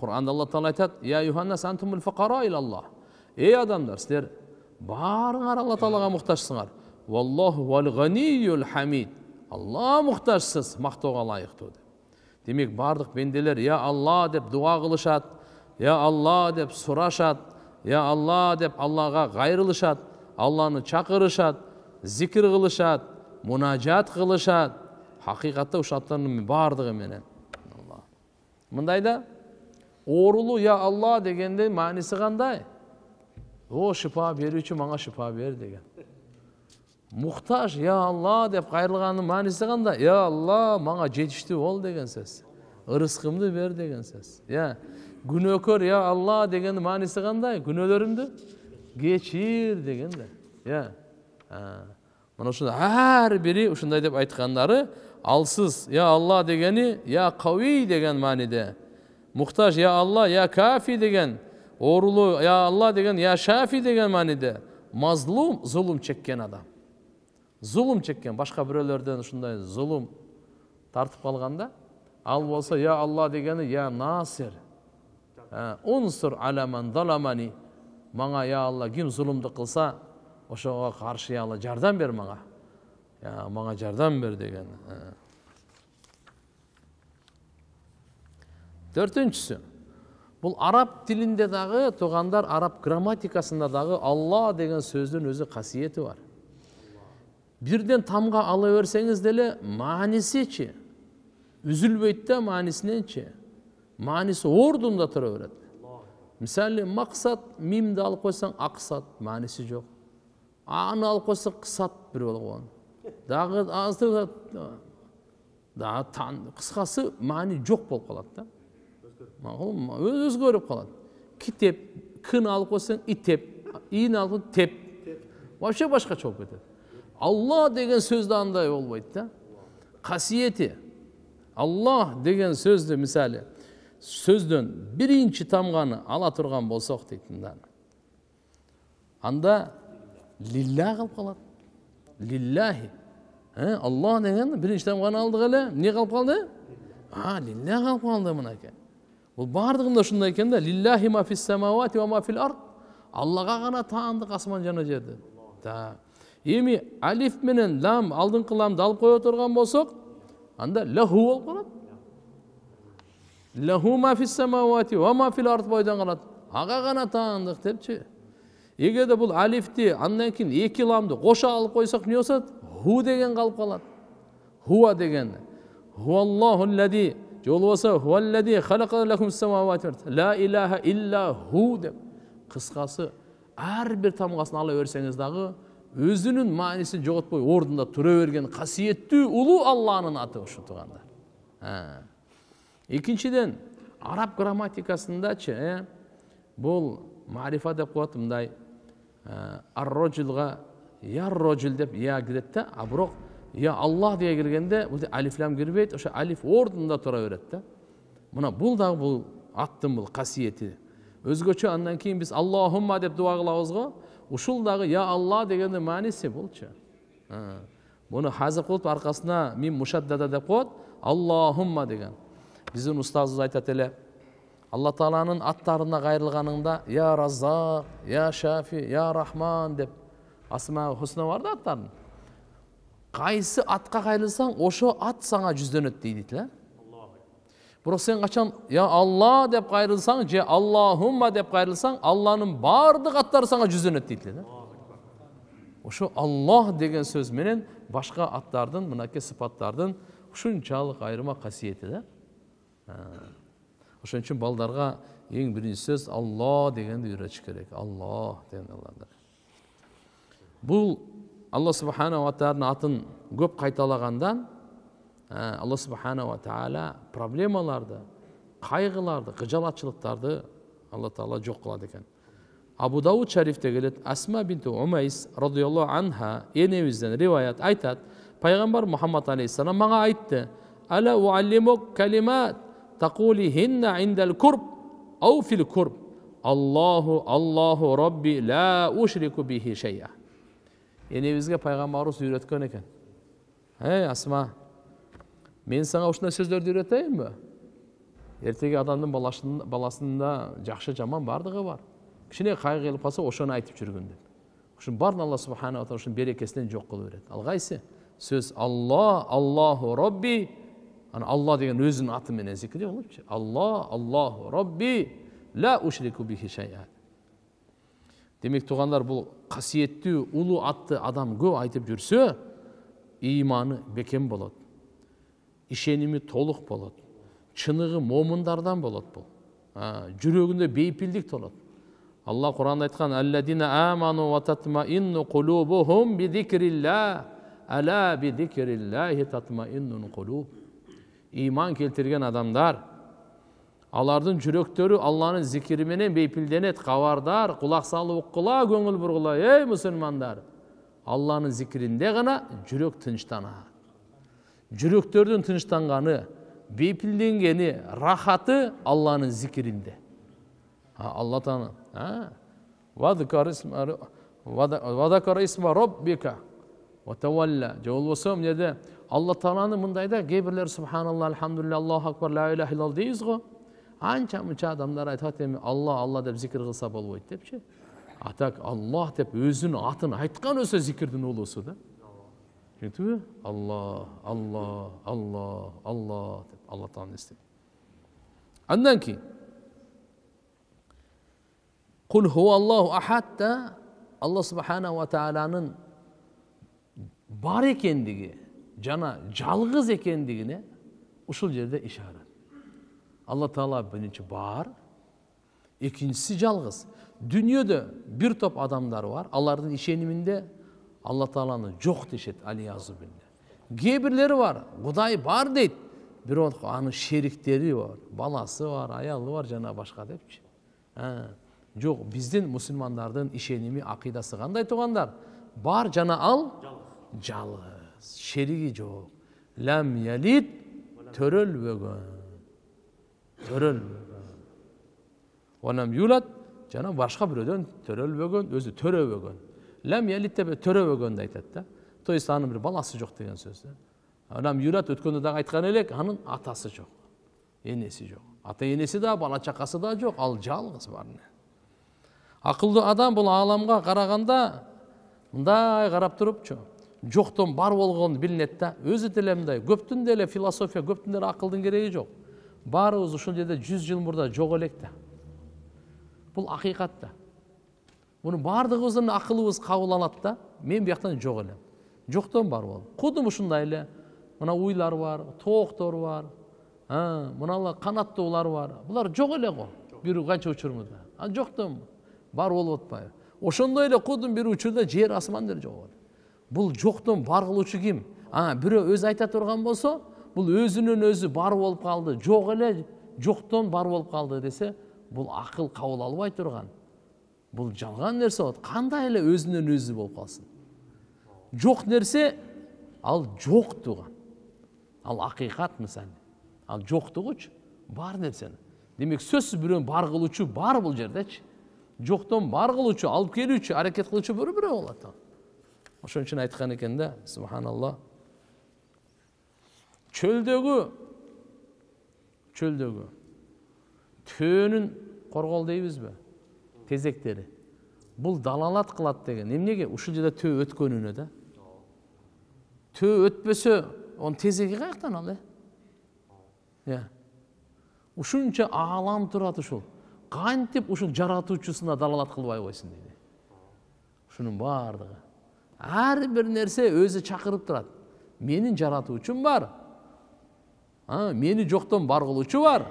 құранда алла тағала айтады я юханнас антумул фақара ей адамдар сіздер барыңар алла тағалаға мұқтажсыңар уаллаху уал ғаниюл хамид алла мұқтажсыз мақтауға лайықты деп демек барлық пенделер я алла деп дұға қылышады я алла деп сұрашады я алла деп аллаға ғайрылышады алланы чакырышат зикир кылышат мунажат кылышат хакыйкатта ушул аттардын баардыгы менен мындайда оорулуу я алла дегенде мааниси кандай о шыпа берүүчү мага шыпа бер деген муктаж я алла деп кайрылганын мааниси кандай я алла мага жетиштүү бол деген сөз ырыскымды бер деген сөз иә. я күнөөкөр я алла дегендин мааниси кандай күнөөлөрүмдү кечир деген да иә мына ушундай ар бири ушундай деп айтқандары алсыз я алла дегени я қауи деген мааниде муктаж я алла я кафи деген оорулуу я алла деген я шафи деген мааниде мазлум зұлым чеккен адам Зұлым чеккен башка бирөөлөрдөн ушундай зұлым тартып қалғанда ал болсо я алла дегени я насир унсур аламан даламани маңа я алла ким зұлымдық қылса ошоға қаршы я алла жардам бер маңа я маңа жардам бер деген ә. төртүнчүсү бұл араб тілінде дағы туғандар араб грамматикасында дағы алла деген сөздің өзі қасиеті бар бірден тамға ала берсеңіз деле маанisi ше үзілбейді да маанисінен ше маанисі орнында тұра береді мысалы мақсат мимді алып қойсаң ақсат мәнісі жоқ аны алып қойсаң қысат бір оған дағы қысқасы мәні жоқ болып қалады да өз өзгеріп қалады китеп кін алып қойсаң итеп ин алып теп вообще басқаша болып кетеді алла деген сөзді андай болмайды да қасиеті аллах деген сөзді мысалы сөздөн биринчи тамганы ала турган болсок дейт мында анда лилля калып калат лилляхи ә, алла деген биринчи тамганы алдык эле эмне калып калды а лилля калып калды мынакей бул баардыгында ушундай экен да лилляхи мафис самавати ард аллага гана таандык асман жана жерди эми алиф менен лам алдыңкы ламды алып кое турган болсок анда лаху болуп калат уама фил ард бойдан қалады аға ғана таңдық депші егер де бұл алифті андан кейін екі ламды қоша алып қойсақ не болады ху деген қалып қалады хуа деген хуаллаху ллади же болса хуаллади ла илаха илля ху деп қысқасы әрбір тамғасын ала берсеңіз дағы өзінің мәнісін жоғалтпай орнында тұра берген қасиетті ұлы алланың аты ұшы туғандар екіншіден араб грамматикасында ше бұл марифа деп қояды мындай аррожулга я деп я кіреді да а бірақ я аллах деге кіргенде бұл алифлям кірмейді ошо алиф орнында тұра береді да мына бұл дағы бұл аттың бұл қасиеті өзгөчө андан кейін біз аллахумма деп дуба қыламыз ғой ушул дагы я алла дегенде мааниси булчу муну хазыр кылып аркасына мим мушаддада деп коет аллахумма деген біздің ұстазымыз айтады эле алла тағаланың аттарына қайырылғаныңда я раззақ я шафи я рахман деп асма хусна бар да аттардың қайсы атқа қайырылсаң ошо ат саңа жүзденеді дейді бірақ сен қашан я алла деп қайырылсаң же аллахумма деп қайырылсаң алланың барлық аттары саңа жүзденеді дейді да ошо аллах деген сөз менен башқа аттардың мынакей сыпаттардың ушунчалык айырма касиети да Ә, ошон үчүн балдарга эң биринчи сөз алло дегенди үйрөтүш керек алло деген бул алла субханала тағаланын атын көп қайталағандан ә, алла субханала тағала проблемаларды кайгыларды кыжалатчылыктарды алла тағала жок кылат экен абу дауд шарифте келет асма бинт умайс радиаллаху анха энебизден риваят айтат пайгамбар мухаммад алейхисалам мага айтты калимат تقولهن عند الكرب أو في الكرب الله الله ربي لا أشرك به شيئا يعني بزغة пайғамбарымыз үйреткен екен ей асма мен саған осындай сөздерді үйретейін бе ертеге адамның баласында жақсы жаман барлығы бар кішкене қайғы келіп қалса ошоны айтып жүргін деп үшін барын алла субханала тағала берекесінен жоқ қылып жібереді ал қайсы сөз алла аллаху робби Hani Allah degan o'zini ati bilan zikri bo'libchi Allah allohu Rabbi, la ushriku bihi shay'a demak tug'anlar bu qasiyatli ulu atni odam ko'p aytib yursa iymoni bekim bo'ladi ishonimi to'liq bo'ladi chinig'i mo'minlardan bo'ladi bu жүрегінде бейпілдік толады алла құранда айтқан алладина аману ва татмаинну кулубухум бидикрилля ала бидикриллахи татмаиннул кулуб Иман келтірген адамдар, алардын жүрөктөрү алланын зикири менен бейпилденет кабардар кулак салып уккула көңүл бургула эй мусулмандар алланын зикиринде гана жүрөк тынчтанат жүрөктөрдүн тынчтанганы бейпилденгени рахаты алланын зикиринде алла таала же болбосо эмнеде алла тағаланы мындайда кейбірлер субханалла альхамдулилля аллаху акбар ля иляха иллалла дейбіз ғой анша мынша адамдар айтады эми алла алла деп зикр кылса болбойт депчи а так аллах деп өзүнүн атын айткан өзү зикирдин улуусу да түшүндүңбү алла алла алла алла деп алла тағаланы эстеп андан кейін кул хуа аллаху ахад та алла субханала тағаланын бар экендиги жана жалғыз экендигине ушул жерде ишара алла таала биринчи бар экинчиси жалгыз дүйнөдө бир топ адамдар бар алардын ишениминде алла тааланы жок дешет кээ бирлери бар кудай бар дейт бирок анын шериктери бар баласы бар аялы бар жана башка депчи жок биздин мусулмандардын ишеними акыйдасы кандай туугандар бар жана ал жалгыз шериги жок Lem ялит төрөлбөгөн төрөлбөгөн Törül юлат жана башка бирөөдөн төрөлбөгөн өзү төрөбөгөн лам ялит деп төрөбөгөндү айтат да то есть анын бир баласы жок деген сөз да лам юлат өткөндө дагы айткан элек анын атасы жок энеси жок ата энеси да бала чакасы да жок ал жалгыз барыне акылдуу адам бул ааламга караганда мындай карап турупчу жоқтың бар болгону билинет да өзү деле мындай көптүн деле философия көптүн деле акылдын кереги жок баарыбыз ушул жерде жүз жыл мурда жок элек да бул акыйкат да муну баардыгыбыздын акылыбыз кабыл алат да мен бияктан жок элем жоктон бар болуп кудум ушундай эле мына уйлар бар тооктор бар мына канаттуулар бар булар жок эле го бир канча учурмузда а жоктон бар болуп атпайбы ошондой эле кудум бир учурда жер асман деле жок бұл жоқтан бар қылушы кім а біреу өзі айта тұрған болса бұл өзінен өзі бар болып қалды жоқ эле жоқтан бар болып қалды десе бұл ақыл қауыл албай тұрған бұл жалған нәрсе болады қандай эле өзінен өзі болып қалсын жоқ нәрсе ал жоқ туған ал ақиқат мысалы ал ғойшы бар нәрсені демек сөзсіз біреу бар қылушы бар бұл жердечи жоқтан бар қылушы алып келуші әрекет қылушы бір біреу болады ошон үчүн айткан экен да субханалла чөлдөгү чөлдөгү төөнүн коргол дейбизби тезектери бул далалат кылат деген эмнеге ушул жерде төө өткөнүнө да төө өтпөсө онун тезеги каяктан ал э ушунча аалам турат ушул кантип ушул жаратуучусуна далалат кылбай койсун дейди ушунун баардыгы әрбір нәрсе өзі шақырып тұрады менің жаратушым бар а, мені жоқтан бар қылушы бар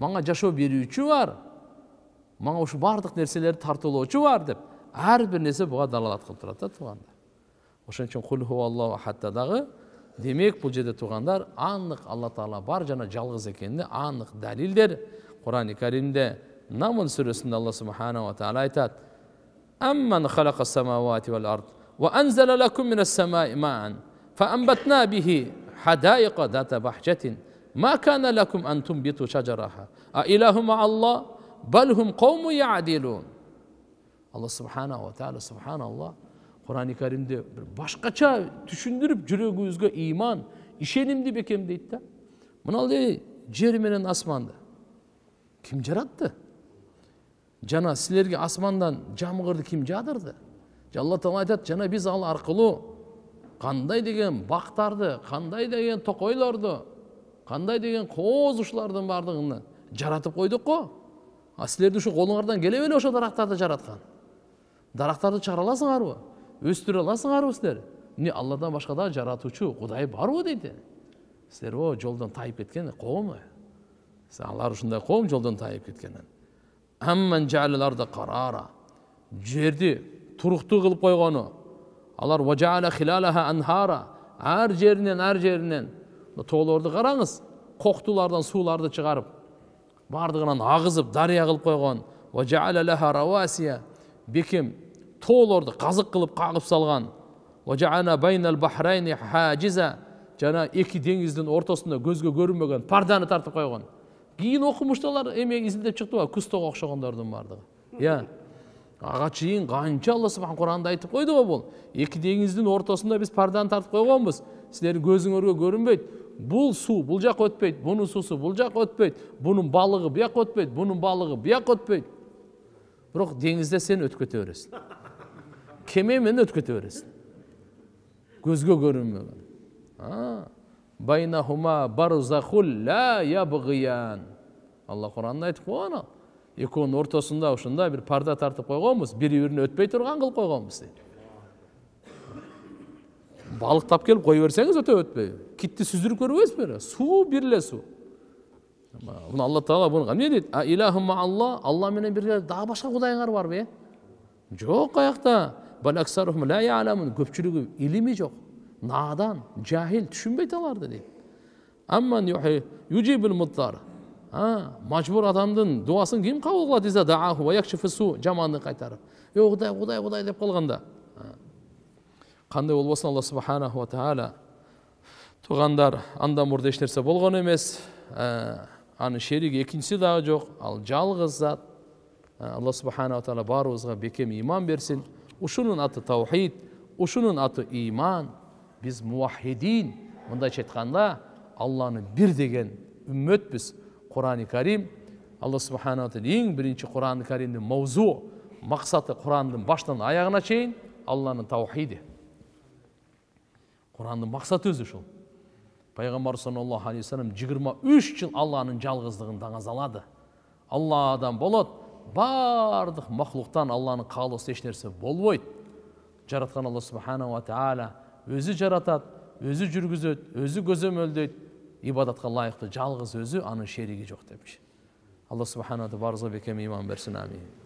маған жашоо берүүчү бар маған осы баардык нәрселерді тартуулоочу бар деп әрбір нәрсе нерсе далалат қылып турат да туугандар ошон үчүн кулхуаллаху хатта дагы демек бул жерде туугандар анық алла таала бар жана жалгыз экенине анык далилдер курани каримде намын сүрөсүндө алла субханала таала айтат أمن خلق السماوات والأرض وأنزل لكم من السماء ماء فأنبتنا به حدائق ذات بحجة ما كان لكم أن تنبتوا شجرها أإله مع الله بل هم قوم يعدلون الله سبحانه وتعالى سبحان الله قرآن الكريم دي başkaça düşündürüp دي iman işenim de bekem deyit de. Bunu aldı cerimenin asmandı. Kim cerattı? жана силерге асмандан жамгырды ким жаадырды алла таала айтат жана биз ал аркылуу кандай деген бактарды кандай деген токойлорду кандай деген кооз ушулардын баардыгын жаратып койдук го а силерди ушу колуңардан келе беле ошол дарактарды жараткан дарактарды чыгара аласыңарбы өстүрө аласыңарбы силер эмне алладан башка дагы жаратуучу кудай барбы дейт силер о жолдон тайып кеткен коом алар ушундай коом жолдон тайып кеткен әммен жәлілерді қарара жерді тұрықты қылып қойғаны алар уажаала хилалаха анхара әр жерінен әр жерінен тоолорду қараңыз қоқтулардан суларды шығарып бардығынан ағызып дария қылып қойған уажаала лаха рауасия бекем тоолорду қазық қылып қағып салған уажаана байнал бахрайни хажиза жана екі деңіздің ортасында көзге көрінбеген парданы тартып қойған кейін окумуштуулар эми эме изилдеп чыкты го окшогондордун баардыгы иә ага чейин канча алла субхан куранда айтып койду го бул эки деңиздин ортосунда биз парданы тартып койгонбуз силердин көзүңөргө көрүнбөйт бул суу бул жака өтпөйт бунун суусу бул жака өтпөйт бунун балыгы бияка өтпөйт бунун балыгы бияка өтпөйт бирок деңизде сен өтүп кете бересиң кеме менен өтүп кете бересиң көзгө көрүнбөгөн байнахума барзахул ла ябғиян алла құранда айтып қойған ал екеуінің ортасында ұшында бір парда тартып қойғанбыз бірі біріне өтпей тұрған қылып қойғанбыз дейді балық тап келіп қоя берсеңіз өте өтпей китті сүздіріп көріп бе су бірле су бұны алла тағала бұны не дейді а алла менен бірге дағы басқа құдайыңар бар иә жоқ қай жақта көпшілігі илімі жоқ надан cahil düşünmeydiler аларды Amman yuhi yucibul muttar. дуасын ким кабыл кылат иза дааху ва якшифу жаманды кайтарып. Э Кудай, Кудай, Кудай деп калганда. Кандай болбосун Алла субханаху ва тааля туғандар анда мурда эч нерсе болгон эмес. Аны шериги экинчиси дагы жок. Ал жалгыз зат. Алла субханаху тааля баарыбызга бекем иман берсин. Ушунун аты таухид, ушунун аты иман біз муахидин мындайша айтқанда алланы бір деген үмметпіз құрани Карим, алла субханала тағала ең бірінші құран кәрімнің маузу мақсаты құранның баштан аяғына шейін алланың таухиді құранның мақсаты өзі сол пайғамбар саллаллаху алейхи вассалам жиырма үш жыл алланың жалғыздығын даңазалады алладан болады барлық мақлұқтан алланың қалысы ешнәрсе болмайды жаратқан алла субханала тағала өзі жаратат өзі жүргізет өзі көзөмөлдөйт ибадатқа лайықты жалғыз өзі аның шериги жоқ депші алла субханала тағала баарыбызга бекем иман берсін амин